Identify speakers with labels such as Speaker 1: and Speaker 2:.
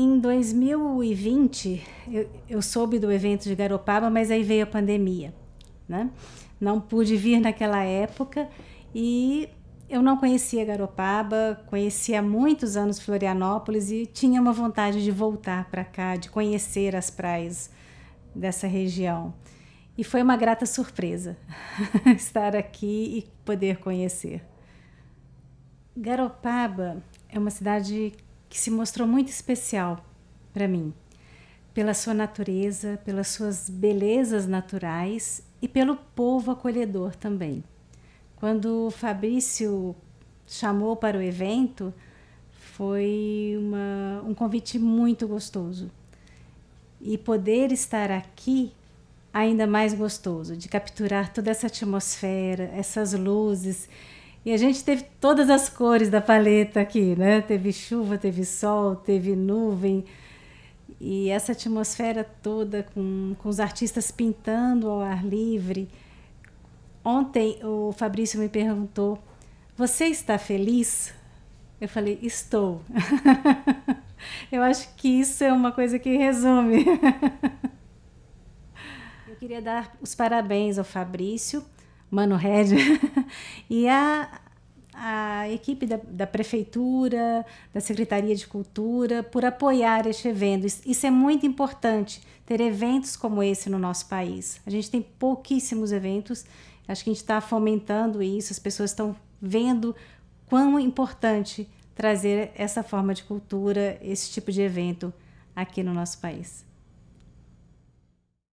Speaker 1: Em 2020, eu, eu, soube do evento de Garopaba, mas aí veio a pandemia, né? Não pude vir naquela época e eu não conhecia Garopaba, conhecia muitos anos Florianópolis e tinha uma vontade de voltar para cá, de conhecer as praias dessa região. E foi uma grata surpresa estar aqui e poder conhecer. Garopaba é uma cidade que se mostrou muito especial para mim, pela sua natureza, pelas suas belezas naturais e pelo povo acolhedor também. Quando o Fabrício chamou para o evento, foi uma, um convite muito gostoso. E poder estar aqui, ainda mais gostoso, de capturar toda essa atmosfera, essas luzes, e a gente teve todas as cores da paleta aqui, né? Teve chuva, teve sol, teve nuvem. E essa atmosfera toda com, com os artistas pintando ao ar livre. Ontem o Fabrício me perguntou: Você está feliz? Eu falei: Estou. Eu acho que isso é uma coisa que resume. Eu queria dar os parabéns ao Fabrício, Mano Red, E a, a equipe da, da, Prefeitura, da Secretaria de Cultura, por apoiar este evento. Isso é muito importante, ter eventos como esse no nosso país. A gente tem pouquíssimos eventos, acho que a gente está fomentando isso, as pessoas estão vendo quão importante trazer essa forma de cultura, esse tipo de evento aqui no nosso país.